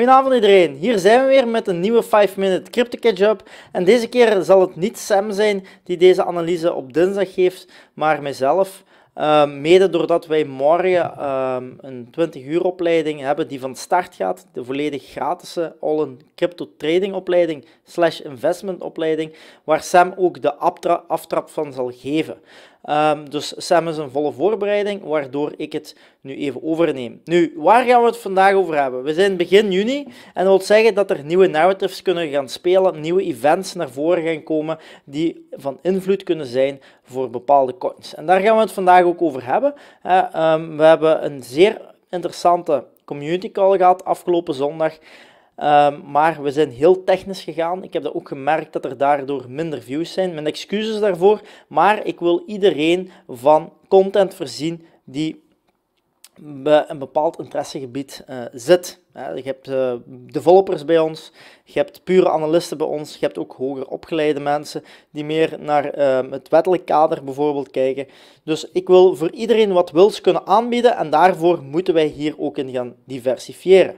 Goedenavond iedereen, hier zijn we weer met een nieuwe 5 Minute Crypto Catch Up en deze keer zal het niet Sam zijn die deze analyse op dinsdag geeft, maar mijzelf. Ehm, mede doordat wij morgen ehm, een 20 uur opleiding hebben die van start gaat, de volledig gratis eh, all crypto tradingopleiding slash investmentopleiding, waar Sam ook de aftrap van zal geven. Ehm, dus Sam is een volle voorbereiding, waardoor ik het nu even overneem. Nu, waar gaan we het vandaag over hebben? We zijn begin juni en dat wil zeggen dat er nieuwe narratives kunnen gaan spelen, nieuwe events naar voren gaan komen die van invloed kunnen zijn voor bepaalde coins. En daar gaan we het vandaag ook over hebben. Eh, ehm, we hebben een zeer interessante community call gehad afgelopen zondag. Ehm, maar we zijn heel technisch gegaan. Ik heb dat ook gemerkt dat er daardoor minder views zijn. Mijn excuses daarvoor. Maar ik wil iedereen van content voorzien die bij een bepaald interessegebied eh, zit. je hebt uh, developers bij ons, je hebt pure analisten bij ons, je hebt ook hoger opgeleide mensen die meer naar ehm, het wettelijk kader bijvoorbeeld kijken. Dus ik wil voor iedereen wat wils kunnen aanbieden en daarvoor moeten wij hier ook in gaan diversifiëren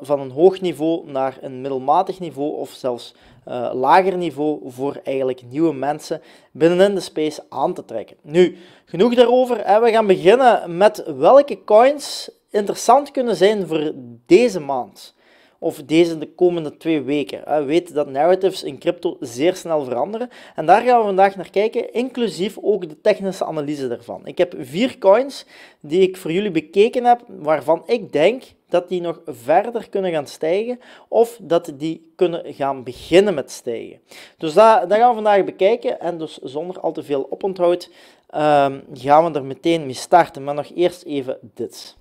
van een hoog niveau naar een middelmatig niveau of zelfs eh, lager niveau voor eigenlijk nieuwe mensen binnenin de space aan te trekken. Nu, genoeg daarover. Hè. We gaan beginnen met welke coins interessant kunnen zijn voor deze maand of deze de komende twee weken. weten dat narratives in crypto zeer snel veranderen. En daar gaan we vandaag naar kijken, inclusief ook de technische analyse daarvan. Ik heb vier coins die ik voor jullie bekeken heb, waarvan ik denk dat die nog verder kunnen gaan stijgen of dat die kunnen gaan beginnen met stijgen. Dus dat, dat gaan we vandaag bekijken en dus zonder al te veel oponthoud um, gaan we er meteen mee starten. Maar nog eerst even dit.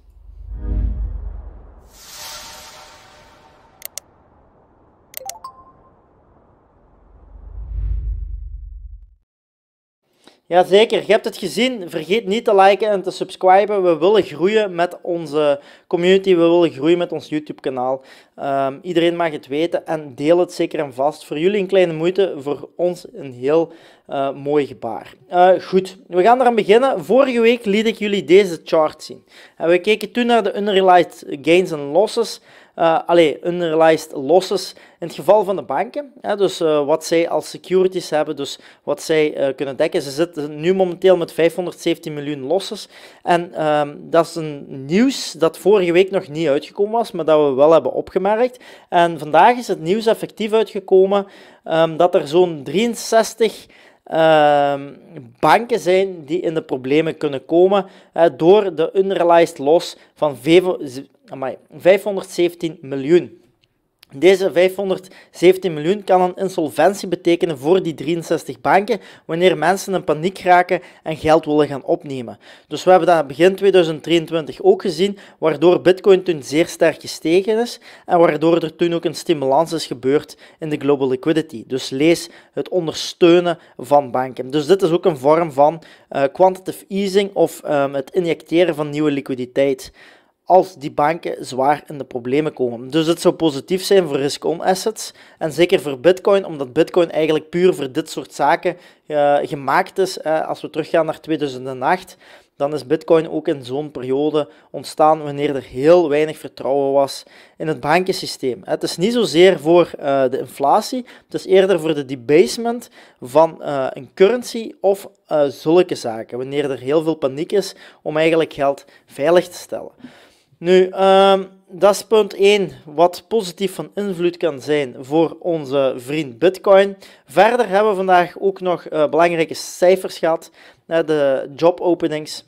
Jazeker, je hebt het gezien. Vergeet niet te liken en te subscriben. We willen groeien met onze community, we willen groeien met ons YouTube-kanaal. Ehm, iedereen mag het weten en deel het zeker en vast. Voor jullie een kleine moeite, voor ons een heel eh, mooi gebaar. Eh, goed, we gaan eraan beginnen. Vorige week liet ik jullie deze chart zien. En we keken toen naar de unrealized gains en losses uh, allee, unrealized losses in het geval van de banken. Hè, dus eh, wat zij als securities hebben, dus wat zij eh, kunnen dekken. Ze zitten nu momenteel met 517 miljoen losses. En ehm, dat is een nieuws dat vorige week nog niet uitgekomen was, maar dat we wel hebben opgemerkt. En vandaag is het nieuws effectief uitgekomen ehm, dat er zo'n 63 ehm, banken zijn die in de problemen kunnen komen door de unrealized loss van amai, 517 miljoen. Deze 517 miljoen kan een insolventie betekenen voor die 63 banken wanneer mensen in paniek raken en geld willen gaan opnemen. Dus we hebben dat begin 2023 ook gezien, waardoor Bitcoin toen zeer sterk gestegen is en waardoor er toen ook een stimulans is gebeurd in de global liquidity. Dus lees het ondersteunen van banken. Dus dit is ook een vorm van eh, quantitative easing of ehm, het injecteren van nieuwe liquiditeit als die banken zwaar in de problemen komen. Dus het zou positief zijn voor risk-on assets en zeker voor Bitcoin, omdat Bitcoin eigenlijk puur voor dit soort zaken eh, gemaakt is. als we teruggaan naar 2008, dan is Bitcoin ook in zo'n periode ontstaan wanneer er heel weinig vertrouwen was in het bankensysteem. Het is niet zozeer voor eh, de inflatie, het is eerder voor de debasement van eh, een currency of zulke zaken, wanneer er heel veel paniek is om eigenlijk geld veilig te stellen. Nu, ehm, dat is punt 1, wat positief van invloed kan zijn voor onze vriend Bitcoin. Verder hebben we vandaag ook nog eh, belangrijke cijfers gehad, de jobopenings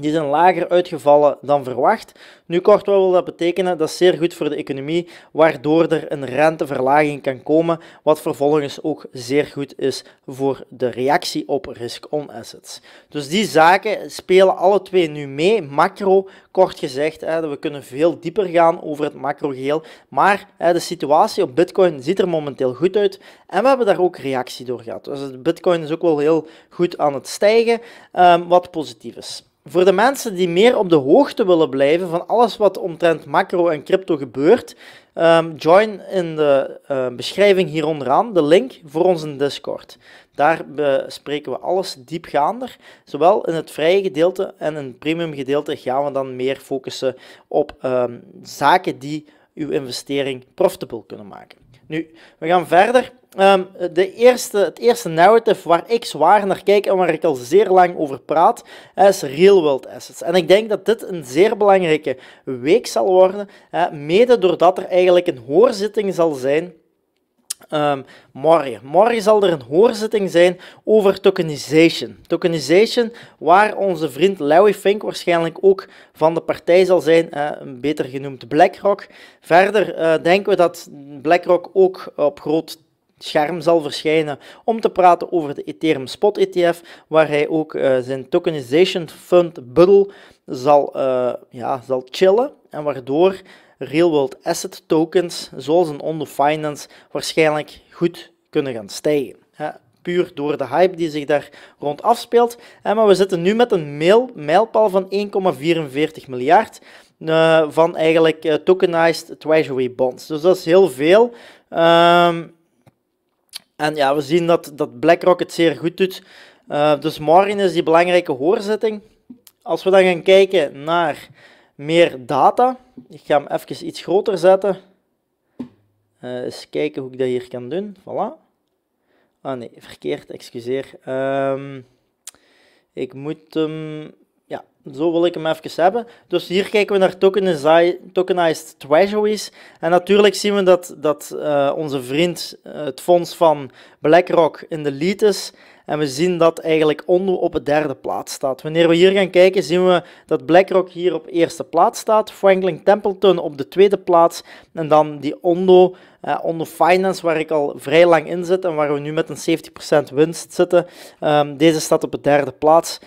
die zijn lager uitgevallen dan verwacht. Nu kort, wat wil dat betekenen? Dat is zeer goed voor de economie, waardoor er een renteverlaging kan komen, wat vervolgens ook zeer goed is voor de reactie op risk-on assets. Dus die zaken spelen alle twee nu mee. Macro, kort gezegd, hè, we kunnen veel dieper gaan over het geheel. maar hè, de situatie op Bitcoin ziet er momenteel goed uit en we hebben daar ook reactie door gehad. Dus Bitcoin is ook wel heel goed aan het stijgen, ehm, wat positief is. Voor de mensen die meer op de hoogte willen blijven van alles wat omtrent macro en crypto gebeurt, ehm, join in de ehm, beschrijving hier onderaan de link voor onze Discord. Daar bespreken we alles diepgaander. Zowel in het vrije gedeelte en in het premium gedeelte gaan we dan meer focussen op ehm, zaken die uw investering profitable kunnen maken. Nu, we gaan verder Ehm, de eerste, het eerste narrative waar ik zwaar naar kijk en waar ik al zeer lang over praat, is real world assets. En ik denk dat dit een zeer belangrijke week zal worden, mede doordat er eigenlijk een hoorzitting zal zijn. Ehm, morgen. Morgen zal er een hoorzitting zijn over tokenization. Tokenization, waar onze vriend Larry Fink waarschijnlijk ook van de partij zal zijn, uh, beter genoemd BlackRock. Verder uh, denken we dat BlackRock ook op groot scherm zal verschijnen om te praten over de Ethereum Spot ETF, waar hij ook eh, zijn tokenization fund buddle zal, eh, ja, zal chillen en waardoor real world asset tokens zoals een Ondo Finance waarschijnlijk goed kunnen gaan stijgen. Hè? Puur door de hype die zich daar rond afspeelt. En maar we zitten nu met een mail, mijlpaal van 1,44 miljard. Eh, van eigenlijk tokenized treasury bonds. Dus dat is heel veel. Ehm, en ja, we zien dat, dat BlackRock het zeer goed doet. Eh, dus morgen is die belangrijke hoorzitting. Als we dan gaan kijken naar meer data, ik ga hem even iets groter zetten. Eh, eens kijken hoe ik dat hier kan doen. Voilà. Ah nee, verkeerd, excuseer. Ehm, ik moet hem ja, zo wil ik hem even hebben. Dus hier kijken we naar tokenized treasuries. En natuurlijk zien we dat, dat eh, onze vriend eh, het fonds van BlackRock in de lead is. En we zien dat eigenlijk onder op de derde plaats staat. Wanneer we hier gaan kijken, zien we dat BlackRock hier op eerste plaats staat. Franklin Templeton op de tweede plaats. En dan die Ondo, eh, Ondo Finance, waar ik al vrij lang in zit en waar we nu met een 70% winst zitten. Ehm, deze staat op de derde plaats.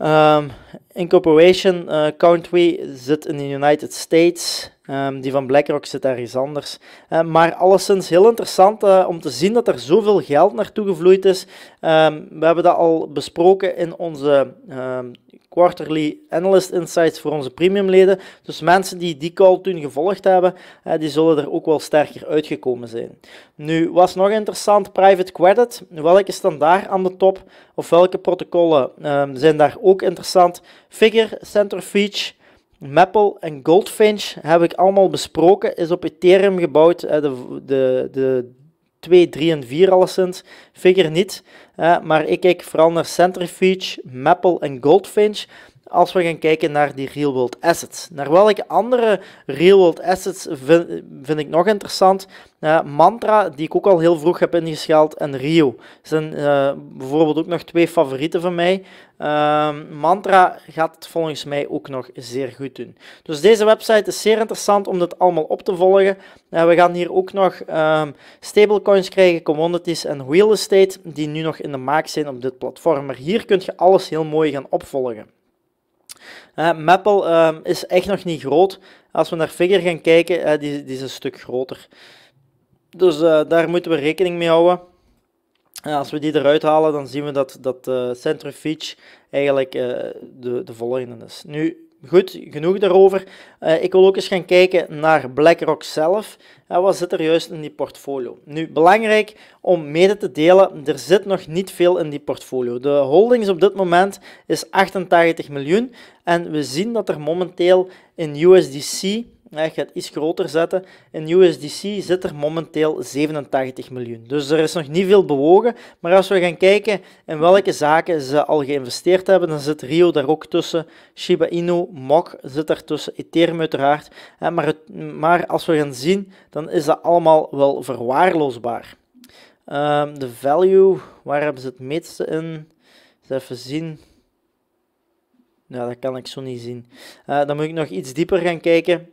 Um, Incorporation uh, Country zit in de United States. Ehm, die van BlackRock zit ergens anders. Uh, maar alleszins heel interessant eh, om te zien dat er zoveel geld naartoe gevloeid is. Ehm, we hebben dat al besproken in onze ehm, quarterly analyst insights voor onze premiumleden. Dus mensen die die call toen gevolgd hebben, die zullen er ook wel sterker uitgekomen zijn. Nu was nog interessant private credit. Welke staan daar aan de top? Of welke protocollen zijn daar ook interessant? Figure, Centerfeach, Maple en Goldfinch heb ik allemaal besproken. Is op Ethereum gebouwd, de, de, de 2, 3 en 4 alleszins. Figure niet. maar ik kijk vooral naar Centrifuge, Maple en Goldfinch als we gaan kijken naar die real world assets. Naar welke andere real world assets vind, vind ik nog interessant? Eh, Mantra, die ik ook al heel vroeg heb ingeschaald, en Rio zijn eh, bijvoorbeeld ook nog twee favorieten van mij. Ehm, Mantra gaat het volgens mij ook nog zeer goed doen. Dus deze website is zeer interessant om dit allemaal op te volgen. Eh, we gaan hier ook nog ehm, stablecoins krijgen, commodities en real estate, die nu nog in de maak zijn op dit platform. Maar hier kun je alles heel mooi gaan opvolgen. Uh, is echt nog niet groot. Als we naar Figure gaan kijken, uh, die, is een stuk groter. Dus eh, daar moeten we rekening mee houden. als we die eruit halen, dan zien we dat, dat Centrifuge eigenlijk de, de volgende is. Nu, Goed, genoeg daarover. Eh, ik wil ook eens gaan kijken naar BlackRock zelf. wat zit er juist in die portfolio? Nu, belangrijk om mee te delen, er zit nog niet veel in die portfolio. De holdings op dit moment is 88 miljoen en we zien dat er momenteel in USDC ik ga het iets groter zetten. In USDC zit er momenteel 87 miljoen. Dus er is nog niet veel bewogen. Maar als we gaan kijken in welke zaken ze al geïnvesteerd hebben, dan zit Rio daar ook tussen. Shiba Inu, Mock zit er tussen. Ethereum uiteraard. Maar, maar als we gaan zien, dan is dat allemaal wel verwaarloosbaar. Ehm, de value, waar hebben ze het meeste in? Eens even zien. Ja, dat kan ik zo niet zien. Eh, dan moet ik nog iets dieper gaan kijken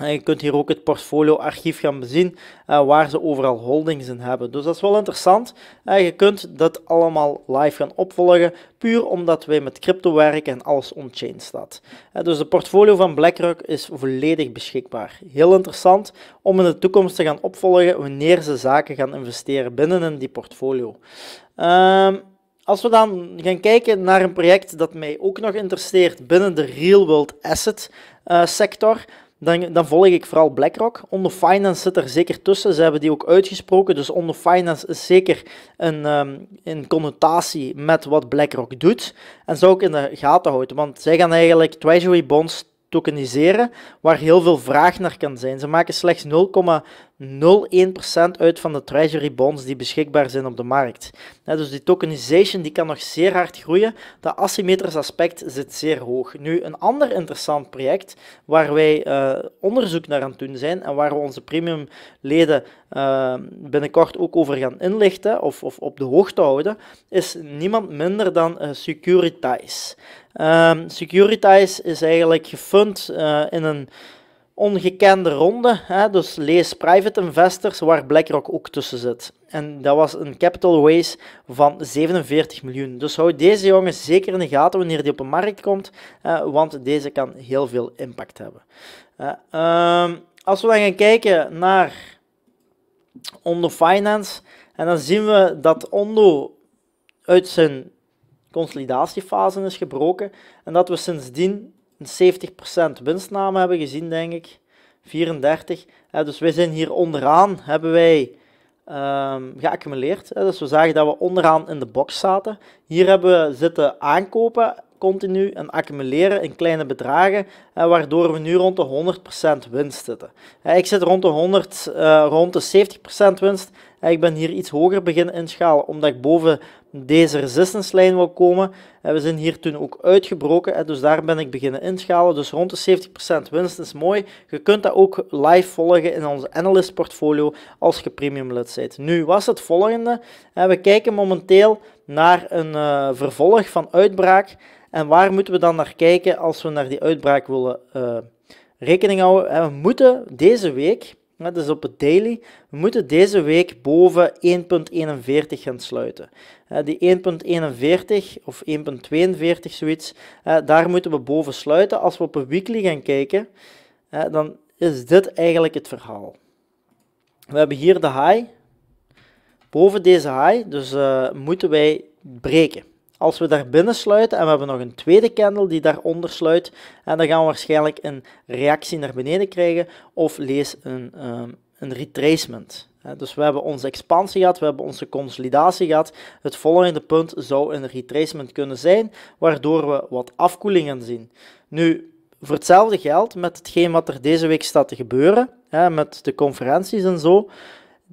je kunt hier ook het portfolioarchief gaan bezien eh, waar ze overal holdings in hebben. Dus dat is wel interessant. Eh, je kunt dat allemaal live gaan opvolgen, puur omdat wij met crypto werken en alles on-chain staat. Eh, dus de portfolio van BlackRock is volledig beschikbaar. Heel interessant om in de toekomst te gaan opvolgen wanneer ze zaken gaan investeren binnen in die portfolio. Ehm, als we dan gaan kijken naar een project dat mij ook nog interesseert binnen de real world asset sector, dan, dan volg ik vooral BlackRock. Onder Finance zit er zeker tussen. Ze hebben die ook uitgesproken. Dus onder Finance is zeker een, ehm, een connotatie met wat BlackRock doet. En zou ik in de gaten houden. Want zij gaan eigenlijk treasury bonds tokeniseren, waar heel veel vraag naar kan zijn. Ze maken slechts 0, 0,1% uit van de treasury bonds die beschikbaar zijn op de markt. dus die tokenization die kan nog zeer hard groeien. Dat asymmetrisch aspect zit zeer hoog. Nu, een ander interessant project waar wij eh, onderzoek naar aan het doen zijn en waar we onze premium leden eh, binnenkort ook over gaan inlichten of, of, op de hoogte houden, is niemand minder dan uh, eh, Securitize. Ehm, Securitize is eigenlijk gefund in een ongekende ronde. Hè? Dus lees private investors, waar BlackRock ook tussen zit. En dat was een capital raise van 47 miljoen. Dus houd deze jongens zeker in de gaten wanneer die op de markt komt, want deze kan heel veel impact hebben. Ehm, als we dan gaan kijken naar Ondo Finance, en dan zien we dat Ondo uit zijn consolidatiefase is gebroken en dat we sindsdien 70% winstname hebben gezien, denk ik. 34. Hè, dus wij zijn hier onderaan, hebben wij um, geaccumuleerd. Hè, dus we zagen dat we onderaan in de box zaten. Hier hebben we zitten aankopen continu en accumuleren in kleine bedragen, waardoor we nu rond de 100% winst zitten. ik zit rond de, 100, eh, rond de 70% winst ik ben hier iets hoger beginnen inschalen, omdat ik boven deze resistance lijn wil komen. We zijn hier toen ook uitgebroken, dus daar ben ik beginnen inschalen. Dus rond de 70% winst is mooi. Je kunt dat ook live volgen in onze analyst portfolio als je premium lid bent. Nu, was het volgende? We kijken momenteel naar een eh, vervolg van uitbraak. En waar moeten we dan naar kijken als we naar die uitbraak willen eh, rekening houden? we moeten deze week dus op het daily, we moeten deze week boven 1.41 gaan sluiten. Eh, die 1.41 of 1.42 zoiets, eh, daar moeten we boven sluiten. Als we op een weekly gaan kijken, eh, dan is dit eigenlijk het verhaal. We hebben hier de high. Boven deze high, dus moeten wij breken. Als we daar binnen sluiten en we hebben nog een tweede candle die daaronder sluit, en dan gaan we waarschijnlijk een reactie naar beneden krijgen of lees een, ehm, een retracement. Dus we hebben onze expansie gehad, we hebben onze consolidatie gehad. Het volgende punt zou een retracement kunnen zijn, waardoor we wat afkoelingen zien. Nu, voor hetzelfde geld, met hetgeen wat er deze week staat te gebeuren, met de conferenties en zo,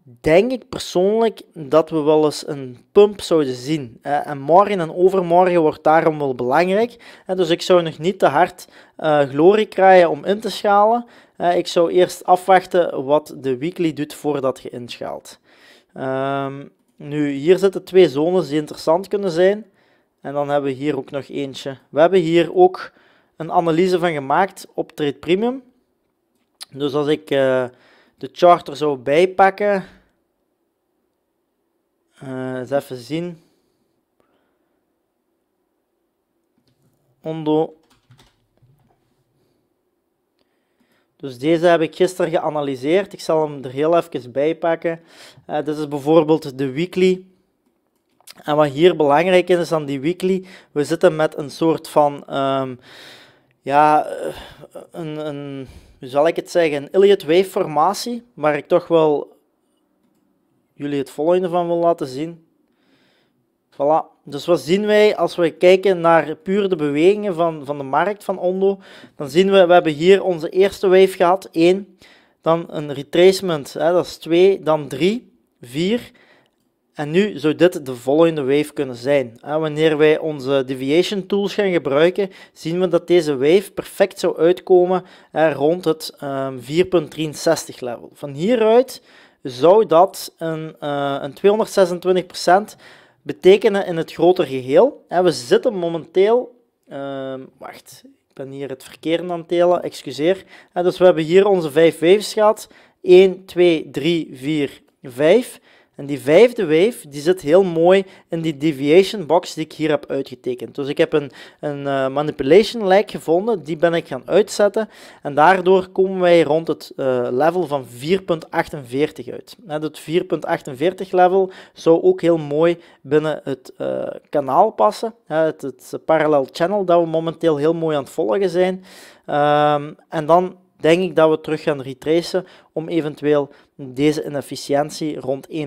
denk ik persoonlijk dat we wel eens een pump zouden zien. en morgen en overmorgen wordt daarom wel belangrijk. dus ik zou nog niet te hard eh, glorie krijgen om in te schalen. ik zou eerst afwachten wat de weekly doet voordat je inschaalt. Ehm, nu, hier zitten twee zones die interessant kunnen zijn. En dan hebben we hier ook nog eentje. We hebben hier ook een analyse van gemaakt op Trade Premium. Dus als ik... Eh, de charter er zo bijpakken, eh, eens even zien. Ondo. Dus deze heb ik gisteren geanalyseerd. Ik zal hem er heel even bijpakken. Eh, dit is bijvoorbeeld de weekly. En wat hier belangrijk is, is aan die weekly. We zitten met een soort van. Ehm, ja, eh, een, een hoe zal ik het zeggen, Elliott Wave formatie, waar ik toch wel jullie het volgende van wil laten zien. Voilà. Dus wat zien wij als we kijken naar puur de bewegingen van, van de markt van Ondo? Dan zien we, we hebben hier onze eerste wave gehad, 1. Dan een retracement, hè, dat is 2. Dan 3, 4 en nu zou dit de volgende wave kunnen zijn. Wanneer wij onze deviation tools gaan gebruiken, zien we dat deze wave perfect zou uitkomen rond het 4.63 ehm, level. Van hieruit zou dat een, 226% eh, betekenen in het groter geheel. We zitten momenteel... Ehm, wacht, ik ben hier het verkeerde aan het telen, excuseer. Dus we hebben hier onze 5 waves gehad. 1, 2, 3, 4, 5. En die vijfde wave die zit heel mooi in die deviation box die ik hier heb uitgetekend. Dus ik heb een, een eh, manipulation like gevonden, die ben ik gaan uitzetten. En daardoor komen wij rond het eh, level van 4.48 uit. En dat 4.48 level zou ook heel mooi binnen het eh, kanaal passen. Het, het parallel channel dat we momenteel heel mooi aan het volgen zijn. Ehm, en dan denk ik dat we terug gaan retracen om eventueel deze inefficiëntie rond 1.10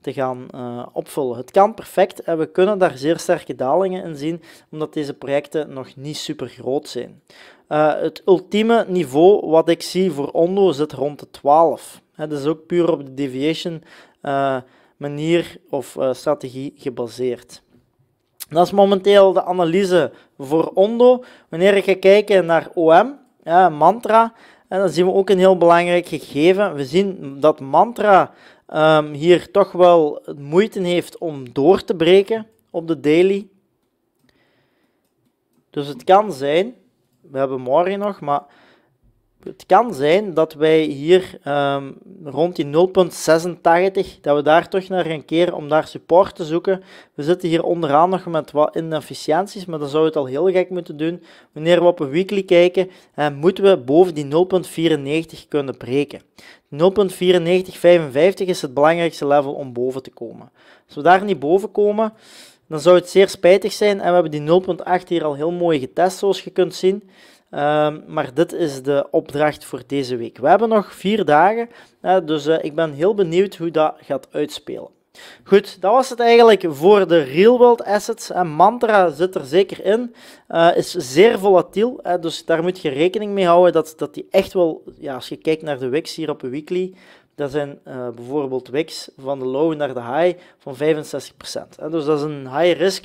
te gaan eh, opvullen. Het kan perfect en we kunnen daar zeer sterke dalingen in zien, omdat deze projecten nog niet super groot zijn. Eh, het ultieme niveau wat ik zie voor Ondo zit rond de 12. Het dat is ook puur op de deviation eh, manier of strategie gebaseerd. Dat is momenteel de analyse voor Ondo. Wanneer ik ga kijken naar OM, ja mantra. En dan zien we ook een heel belangrijk gegeven. We zien dat mantra ehm, hier toch wel moeite heeft om door te breken op de daily. Dus het kan zijn, we hebben morgen nog, maar het kan zijn dat wij hier ehm, rond die 0.86, dat we daar toch naar gaan keren om daar support te zoeken. We zitten hier onderaan nog met wat inefficiënties, maar dan zou het al heel gek moeten doen. Wanneer we op een weekly kijken, uh, moeten we boven die 0.94 kunnen breken. 0.9455 is het belangrijkste level om boven te komen. Als we daar niet boven komen, dan zou het zeer spijtig zijn. En we hebben die 0.8 hier al heel mooi getest, zoals je kunt zien. Ehm, maar dit is de opdracht voor deze week. We hebben nog vier dagen, dus eh, ik ben heel benieuwd hoe dat gaat uitspelen. Goed, dat was het eigenlijk voor de real world assets. En Mantra zit er zeker in, eh, is zeer volatiel, hè, dus daar moet je rekening mee houden dat, dat die echt wel, ja, als je kijkt naar de Wix, hier op de weekly, dat zijn eh, bijvoorbeeld Wix van de low naar de high van 65%. Hè, dus dat is een high risk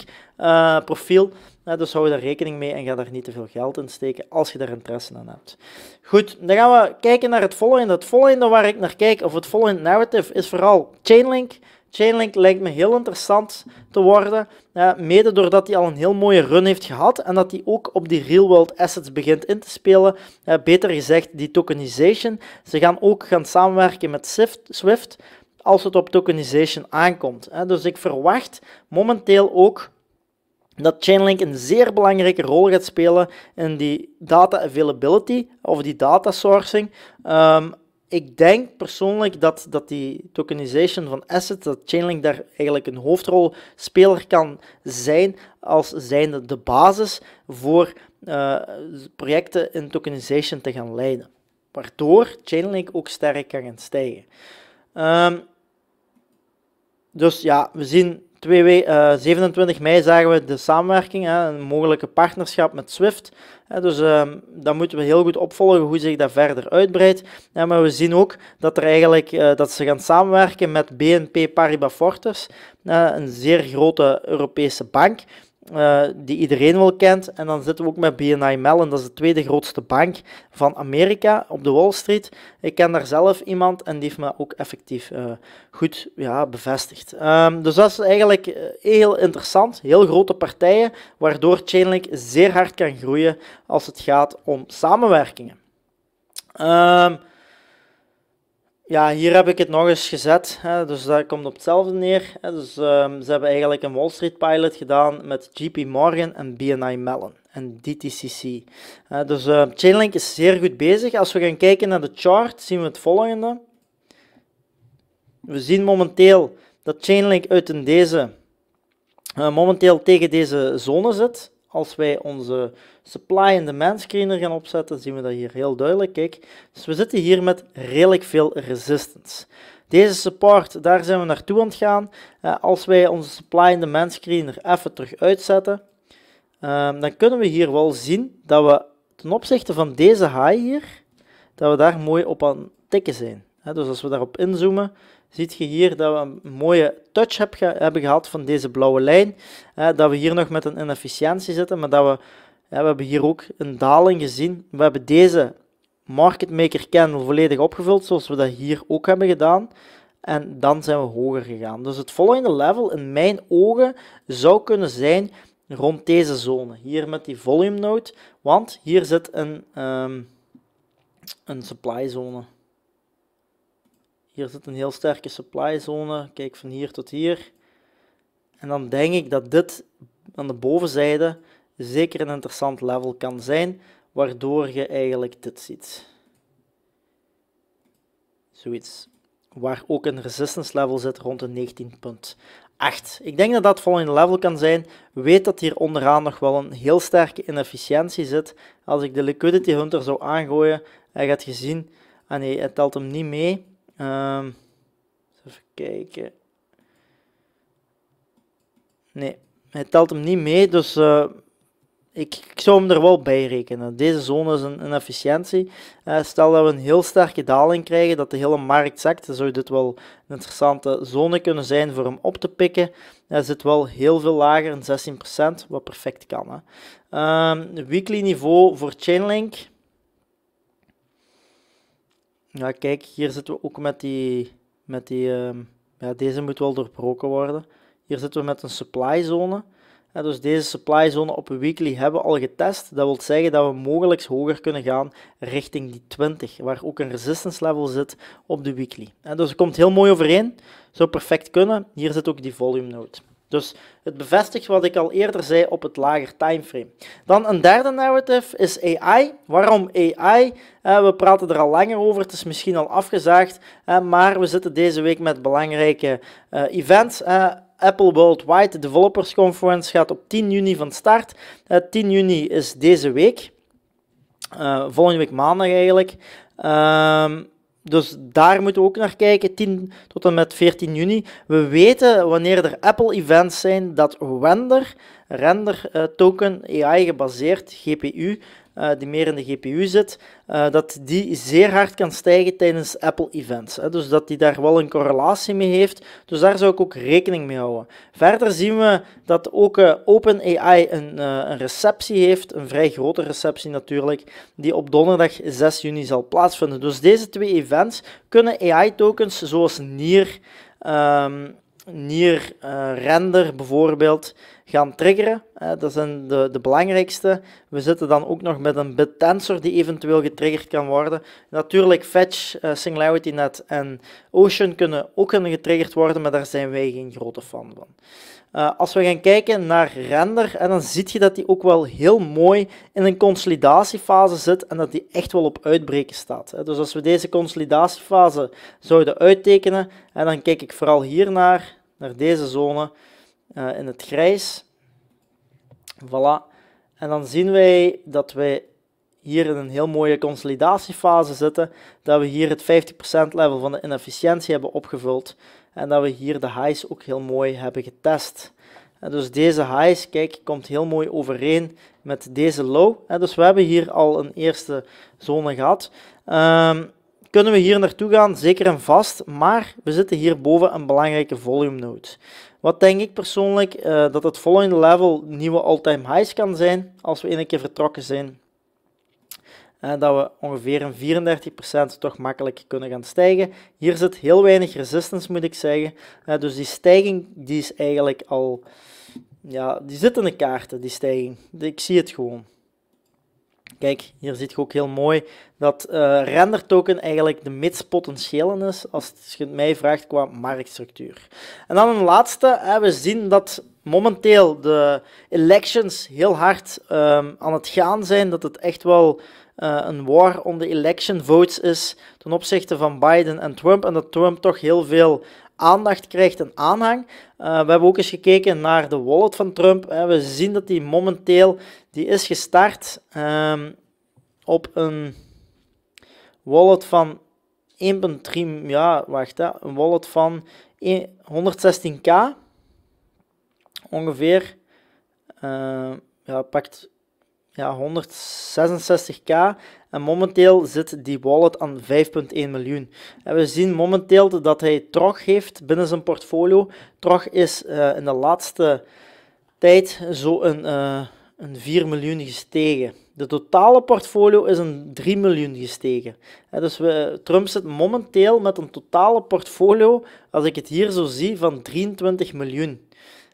profiel dus hou daar rekening mee en ga daar niet te veel geld in steken als je daar interesse aan hebt. Goed, dan gaan we kijken naar het volgende. Het volgende waar ik naar kijk, of het volgende narrative, is vooral Chainlink. Chainlink lijkt me heel interessant te worden, eh, mede doordat hij al een heel mooie run heeft gehad en dat hij ook op die real-world assets begint in te spelen. Eh, beter gezegd, die tokenization. Ze gaan ook gaan samenwerken met Swift, als het op tokenization aankomt. dus ik verwacht momenteel ook dat Chainlink een zeer belangrijke rol gaat spelen in die data availability of die data sourcing. Ehm, ik denk persoonlijk dat, dat die tokenization van assets, dat Chainlink daar eigenlijk een hoofdrolspeler kan zijn als zijnde de basis voor eh, projecten in tokenization te gaan leiden. Waardoor Chainlink ook sterk kan gaan stijgen. Ehm, dus ja, we zien Twee 27 eh, mei zagen we de samenwerking, hè, een mogelijke partnerschap met Swift. dus uh, dat moeten we heel goed opvolgen hoe zich dat verder uitbreidt. Ja, maar we zien ook dat, er eigenlijk, eh, dat ze gaan samenwerken met BNP Paribas Fortis, een zeer grote Europese bank. Eh, die iedereen wel kent. En dan zitten we ook met BNI Mellon, dat is de tweede grootste bank van Amerika op de Wall Street. Ik ken daar zelf iemand en die heeft me ook effectief eh, goed ja, bevestigd. Ehm, dus dat is eigenlijk eh, heel interessant. Heel grote partijen, waardoor Chainlink zeer hard kan groeien als het gaat om samenwerkingen. Ehm, ja, hier heb ik het nog eens gezet, hè, dus daar komt op hetzelfde neer. Hè, dus ehm, ze hebben eigenlijk een Wall Street pilot gedaan met JP Morgan en BNI Mellon en DTCC. dus eh, Chainlink is zeer goed bezig. Als we gaan kijken naar de chart, zien we het volgende. We zien momenteel dat Chainlink uit in deze, eh, momenteel tegen deze zone zit. Als wij onze supply and demand screener gaan opzetten, zien we dat hier heel duidelijk. Kijk, dus we zitten hier met redelijk veel resistance. Deze support, daar zijn we naartoe aan het gaan. Eh, als wij onze supply and demand screener even terug uitzetten, ehm, dan kunnen we hier wel zien dat we ten opzichte van deze high hier, dat we daar mooi op aan het tikken zijn. Dus als we daarop inzoomen, ziet je hier dat we een mooie touch hebben gehad van deze blauwe lijn. dat we hier nog met een inefficiëntie zitten, maar dat we, we hebben hier ook een daling gezien. We hebben deze market maker candle volledig opgevuld, zoals we dat hier ook hebben gedaan. En dan zijn we hoger gegaan. Dus het volgende level in mijn ogen zou kunnen zijn rond deze zone. Hier met die volume node, want hier zit een, ehm, een supply zone. Hier zit een heel sterke supply zone. Kijk van hier tot hier. En dan denk ik dat dit aan de bovenzijde zeker een interessant level kan zijn, waardoor je eigenlijk dit ziet. Zoiets. Waar ook een resistance level zit rond de 19.8. Ik denk dat dat volgende level kan zijn. Weet dat hier onderaan nog wel een heel sterke inefficiëntie zit. Als ik de Liquidity Hunter zou aangooien, dan gaat je zien, ah nee, het telt hem niet mee. Um, even kijken. Nee, hij telt hem niet mee, dus eh, ik, ik, zou hem er wel bij rekenen. Deze zone is een, efficiëntie. Eh, stel dat we een heel sterke daling krijgen, dat de hele markt zakt, dan zou dit wel een interessante zone kunnen zijn voor hem op te pikken. Hij zit wel heel veel lager, een 16%, wat perfect kan. Hè. Ehm, weekly niveau voor Chainlink ja, kijk, hier zitten we ook met die... Met die ehm, ja, deze moet wel doorbroken worden. Hier zitten we met een supply zone. En dus deze supply zone op weekly hebben we al getest. Dat wil zeggen dat we mogelijk hoger kunnen gaan richting die 20, waar ook een resistance level zit op de weekly. En dus het komt heel mooi overeen. Zou perfect kunnen. Hier zit ook die volume node. Dus het bevestigt wat ik al eerder zei op het lager timeframe. Dan een derde narrative is AI. Waarom AI? Eh, we praten er al langer over, het is misschien al afgezaagd, eh, maar we zitten deze week met belangrijke eh, events. Eh, Apple Worldwide Developers Conference gaat op 10 juni van start. 10 juni is deze week. volgende week maandag eigenlijk. Um, dus daar moeten we ook naar kijken, 10 tot en met 14 juni. We weten wanneer er Apple-events zijn dat Wender render eh, token, AI gebaseerd, GPU, eh, die meer in de GPU zit, eh, dat die zeer hard kan stijgen tijdens Apple-events. Dus dat die daar wel een correlatie mee heeft. Dus daar zou ik ook rekening mee houden. Verder zien we dat ook OpenAI een, een receptie heeft, een vrij grote receptie natuurlijk, die op donderdag 6 juni zal plaatsvinden. Dus deze twee events kunnen AI-tokens zoals NIR... Um, ehm, nier render bijvoorbeeld gaan triggeren. Eh, dat zijn de, de belangrijkste. We zitten dan ook nog met een bit die eventueel getriggerd kan worden. Natuurlijk Fetch, uh, Singularity en Ocean kunnen ook kunnen getriggerd worden, maar daar zijn wij geen grote fan van. Eh, als we gaan kijken naar render, en dan zie je dat die ook wel heel mooi in een consolidatiefase zit en dat die echt wel op uitbreken staat. Dus als we deze consolidatiefase zouden uittekenen, en dan kijk ik vooral hier naar, naar deze zone eh, in het grijs. Voilà. En dan zien wij dat wij hier in een heel mooie consolidatiefase zitten. Dat we hier het 50% level van de inefficiëntie hebben opgevuld. En dat we hier de highs ook heel mooi hebben getest. En eh, dus deze highs, kijk, komt heel mooi overeen met deze low. En eh, dus we hebben hier al een eerste zone gehad. Ehm, kunnen we hier naartoe gaan, zeker en vast, maar we zitten hierboven een belangrijke volume node. Wat denk ik persoonlijk, eh, dat het volgende level nieuwe all-time highs kan zijn, als we een keer vertrokken zijn. Eh, dat we ongeveer een 34% toch makkelijk kunnen gaan stijgen. Hier zit heel weinig resistance, moet ik zeggen. Eh, dus die stijging die is eigenlijk al... Ja, die zit in de kaarten, die stijging. Ik zie het gewoon. Kijk, hier ziet je ook heel mooi dat uh, render token eigenlijk de mits potentiële is, als het mij vraagt qua marktstructuur. En dan een laatste, hè, we zien dat momenteel de elections heel hard ehm, aan het gaan zijn, dat het echt wel eh, een war om de election votes is ten opzichte van Biden en Trump. En dat Trump toch heel veel aandacht krijgt een aanhang. Eh, we hebben ook eens gekeken naar de wallet van Trump. Eh, we zien dat die momenteel die is gestart ehm, op een wallet van 1.3, ja, wacht, hè, een wallet van 116k ongeveer. Eh, ja, pakt ja, 166k. En momenteel zit die wallet aan 5,1 miljoen. En we zien momenteel dat hij Trog heeft binnen zijn portfolio. Trog is eh, in de laatste tijd zo'n uh, een 4 eh, miljoen gestegen. De totale portfolio is een 3 miljoen gestegen. En dus we, Trump zit momenteel met een totale portfolio, als ik het hier zo zie, van 23 miljoen.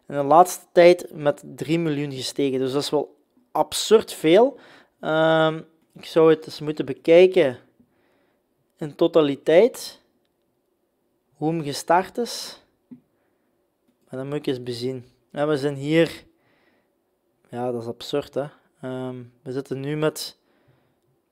In de laatste tijd met 3 miljoen gestegen. Dus dat is wel absurd veel. Ehm, ik zou het eens moeten bekijken in totaliteit. Hoe hem gestart is. Maar dan moet ik eens bezien. we zijn hier. Ja, dat is absurd hè. Ehm, we zitten nu met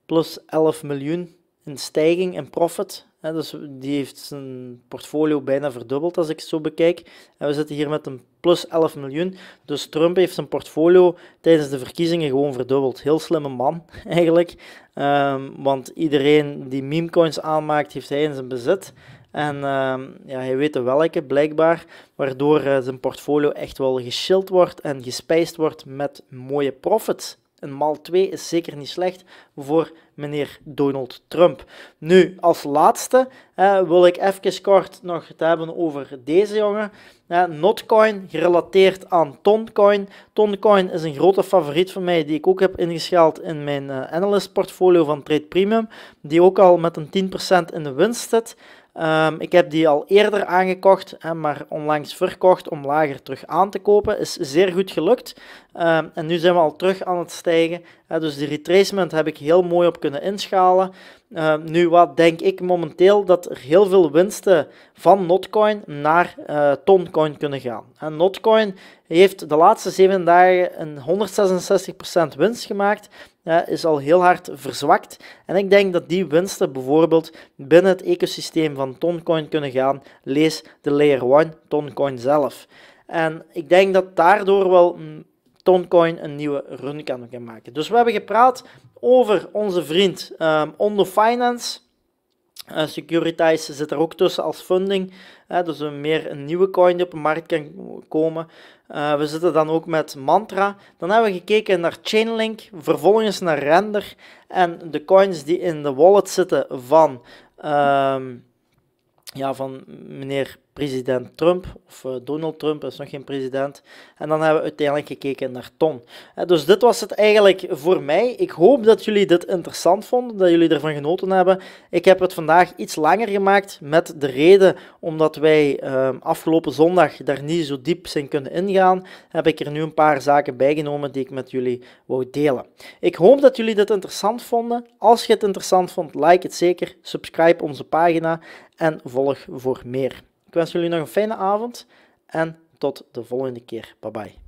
plus 11 miljoen in stijging in profit dus die heeft zijn portfolio bijna verdubbeld als ik het zo bekijk. En we zitten hier met een plus 11 miljoen. Dus Trump heeft zijn portfolio tijdens de verkiezingen gewoon verdubbeld. Heel slimme man eigenlijk. Ehm, want iedereen die memecoins aanmaakt, heeft hij in zijn bezit. En ehm, ja, hij weet welke, blijkbaar, waardoor eh, zijn portfolio echt wel geschild wordt en gespijsd wordt met mooie profits. Een maal 2 is zeker niet slecht voor meneer Donald Trump. Nu, als laatste eh, wil ik even kort nog het hebben over deze jongen. Eh, Notcoin, gerelateerd aan Toncoin. Toncoin is een grote favoriet van mij, die ik ook heb ingeschaald in mijn eh, analyst portfolio van Trade Premium, die ook al met een 10% in de winst zit. Ehm, ik heb die al eerder aangekocht, hè, maar onlangs verkocht om lager terug aan te kopen. Is zeer goed gelukt. Ehm, en nu zijn we al terug aan het stijgen. dus die retracement heb ik heel mooi op kunnen inschalen. Ehm, nu, wat denk ik momenteel? Dat er heel veel winsten van Notcoin naar eh, Toncoin kunnen gaan. En Notcoin heeft de laatste 7 dagen een 166% winst gemaakt. is al heel hard verzwakt. En ik denk dat die winsten bijvoorbeeld binnen het ecosysteem van Toncoin kunnen gaan. Lees de Layer 1 Toncoin zelf. En ik denk dat daardoor wel Toncoin een nieuwe run kan gaan maken. Dus we hebben gepraat over onze vriend um, Ondo Finance. Uh, eh, Securitize zit er ook tussen als funding, dus een meer een nieuwe coin die op de markt kan komen. Eh, we zitten dan ook met Mantra. Dan hebben we gekeken naar Chainlink, vervolgens naar Render en de coins die in de wallet zitten van ehm, ja, van meneer president Trump of eh, Donald Trump, is nog geen president. En dan hebben we uiteindelijk gekeken naar Ton. Eh, dus dit was het eigenlijk voor mij. Ik hoop dat jullie dit interessant vonden, dat jullie ervan genoten hebben. Ik heb het vandaag iets langer gemaakt met de reden omdat wij ehm, afgelopen zondag daar niet zo diep zijn kunnen ingaan, heb ik er nu een paar zaken bijgenomen die ik met jullie wou delen. Ik hoop dat jullie dit interessant vonden. Als je het interessant vond, like het zeker, subscribe onze pagina en volg voor meer. Ik wens jullie nog een fijne avond en tot de volgende keer. Bye bye.